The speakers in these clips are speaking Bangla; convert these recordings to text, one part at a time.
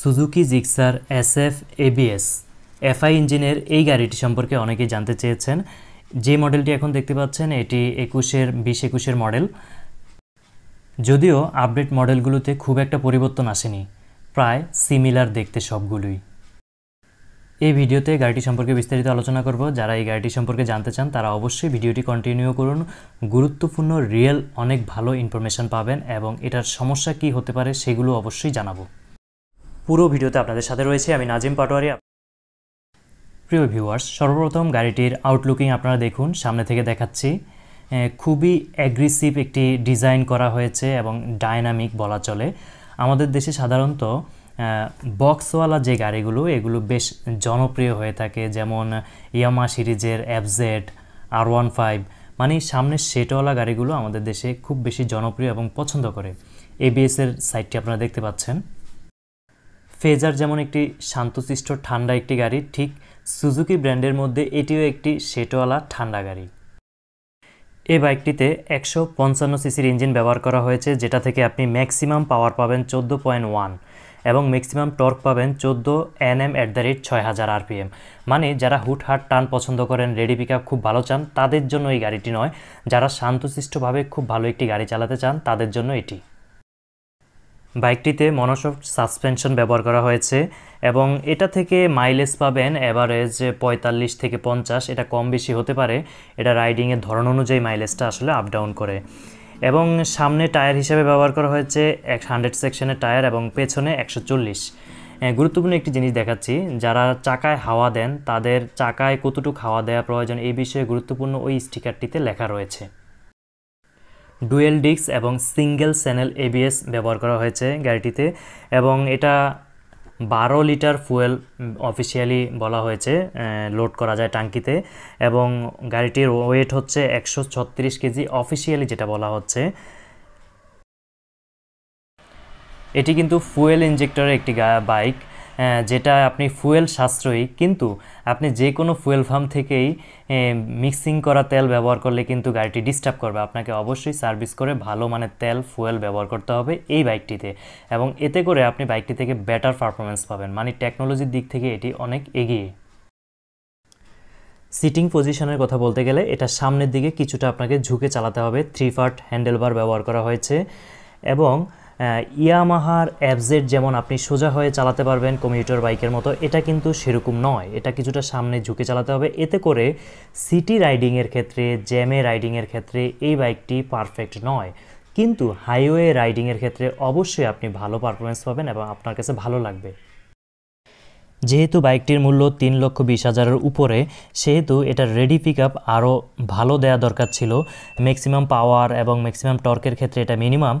Suzuki Gixxer S F ABS FI ইঞ্জিনের এই গাড়িটি সম্পর্কে অনেকেই জানতে চেয়েছেন যে মডেলটি এখন দেখতে পাচ্ছেন এটি একুশের বিশ একুশের মডেল যদিও আপডেট মডেলগুলোতে খুব একটা পরিবর্তন আসেনি প্রায় সিমিলার দেখতে সবগুলোই এই ভিডিওতে গাড়িটি সম্পর্কে বিস্তারিত আলোচনা করব যারা এই গাড়িটি সম্পর্কে জানতে চান তারা অবশ্যই ভিডিওটি কন্টিনিউ করুন গুরুত্বপূর্ণ রিয়েল অনেক ভালো ইনফরমেশান পাবেন এবং এটার সমস্যা কি হতে পারে সেগুলো অবশ্যই জানাবো পুরো ভিডিওতে আপনাদের সাথে রয়েছে আমি নাজিম পাটোয়ারি প্রিয় ভিউয়ার্স সর্বপ্রথম গাড়িটির আউটলুকিং আপনারা দেখুন সামনে থেকে দেখাচ্ছি খুবই অ্যাগ্রেসিভ একটি ডিজাইন করা হয়েছে এবং ডায়নামিক বলা চলে আমাদের দেশে সাধারণত বক্সওয়ালা যে গাড়িগুলো এগুলো বেশ জনপ্রিয় হয়ে থাকে যেমন ইয়ামা সিরিজের অ্যাপজেড আর ওয়ান ফাইভ মানে সামনের সেটওয়ালা গাড়িগুলো আমাদের দেশে খুব বেশি জনপ্রিয় এবং পছন্দ করে এবিএসের সাইটটি আপনারা দেখতে পাচ্ছেন ফেজার যেমন একটি শান্তশিষ্ট ঠান্ডা একটি গাড়ি ঠিক সুজুকি ব্র্যান্ডের মধ্যে এটিও একটি সেটোয়ালা ঠান্ডা গাড়ি এই বাইকটিতে একশো পঞ্চান্ন সিসির ইঞ্জিন ব্যবহার করা হয়েছে যেটা থেকে আপনি ম্যাক্সিমাম পাওয়ার পাবেন চোদ্দো পয়েন্ট ওয়ান এবং ম্যাক্সিমাম টর্ক পাবেন চোদ্দো N M at the rate ছয় হাজার আরপিএম মানে যারা হুট হুটহাট টান পছন্দ করেন রেডি পিক খুব ভালো চান তাদের জন্য এই গাড়িটি নয় যারা শান্তশিষ্টভাবে খুব ভালো একটি গাড়ি চালাতে চান তাদের জন্য এটি বাইকটিতে মনোসফট সাসপেনশন ব্যবহার করা হয়েছে এবং এটা থেকে মাইলেজ পাবেন অ্যাভারেজ পঁয়তাল্লিশ থেকে পঞ্চাশ এটা কম বেশি হতে পারে এটা রাইডিংয়ের ধরন অনুযায়ী মাইলেজটা আসলে আপ ডাউন করে এবং সামনে টায়ার হিসেবে ব্যবহার করা হয়েছে এক হান্ড্রেড সেকশনের টায়ার এবং পেছনে একশো চল্লিশ হ্যাঁ, গুরুত্বপূর্ণ একটি জিনিস দেখাচ্ছি যারা চাকায় হাওয়া দেন তাদের চাকায় কতটুকু হাওয়া দেওয়া প্রয়োজন এই বিষয়ে গুরুত্বপূর্ণ ওই স্টিকারটিতে লেখা রয়েছে ডুয়েল ডিক্স এবং সিঙ্গেল চ্যানেল এবিএস ব্যবহার করা হয়েছে গাড়িটিতে এবং এটা বারো লিটার ফুয়েল অফিসিয়ালি বলা হয়েছে লোড করা যায় টাঙ্কিতে এবং গাড়িটির ওয়েট হচ্ছে একশো ছত্রিশ কেজি অফিসিয়ালি যেটা বলা হচ্ছে এটি কিন্তু ফুয়েল ইঞ্জেক্টরের একটি বাইক হ্যাঁ, যেটা আপনি ফুয়েল সাশ্রয়ী কিন্তু আপনি যে কোনো ফুয়েল ফার্ম থেকেই মিক্সিং করা তেল ব্যবহার করলে কিন্তু গাড়িটি ডিস্টার্ব করবে আপনাকে অবশ্যই সার্ভিস করে ভালো মানের তেল ফুয়েল ব্যবহার করতে হবে এই বাইকটিতে এবং এতে করে আপনি বাইকটি থেকে বেটার পারফরমেন্স পাবেন মানে টেকনোলজির দিক থেকে এটি অনেক এগিয়ে সিটিং পজিশনের কথা বলতে গেলে এটা সামনের দিকে কিছুটা আপনাকে ঝুঁকে চালাতে হবে থ্রি ফার্ট হ্যান্ডেলবার ব্যবহার করা হয়েছে এবং ইয়ামাহার অ্যাবজেড যেমন আপনি সোজা হয়ে চালাতে পারবেন কমিউটার বাইকের মতো এটা কিন্তু সেরকম নয় এটা কিছুটা সামনে ঝুঁকে চালাতে হবে এতে করে সিটি রাইডিংয়ের ক্ষেত্রে জ্যামে রাইডিংয়ের ক্ষেত্রে এই বাইকটি পারফেক্ট নয় কিন্তু হাইওয়ে রাইডিংয়ের ক্ষেত্রে অবশ্যই আপনি ভালো পারফরমেন্স পাবেন এবং আপনার কাছে ভালো লাগবে যেহেতু বাইকটির মূল্য তিন লক্ষ বিশ হাজারের উপরে সেহেতু এটার রেডি পিক আপ আরও ভালো দেয়া দরকার ছিল ম্যাক্সিমাম পাওয়ার এবং ম্যাক্সিমাম টর্কের ক্ষেত্রে এটা মিনিমাম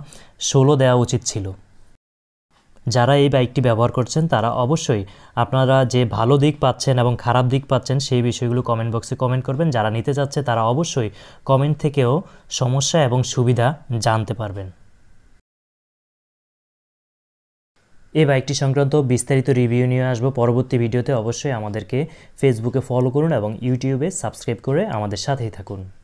ষোলো দেওয়া উচিত ছিল যারা এই বাইকটি ব্যবহার করছেন তারা অবশ্যই আপনারা যে ভালো দিক পাচ্ছেন এবং খারাপ দিক পাচ্ছেন সেই বিষয়গুলো কমেন্ট বক্সে কমেন্ট করবেন যারা নিতে চাচ্ছে তারা অবশ্যই কমেন্ট থেকেও সমস্যা এবং সুবিধা জানতে পারবেন এই বাইকটি সংক্রান্ত বিস্তারিত রিভিউ নিয়ে আসবো পরবর্তী ভিডিওতে অবশ্যই আমাদেরকে ফেসবুকে ফলো করুন এবং ইউটিউবে সাবস্ক্রাইব করে আমাদের সাথেই থাকুন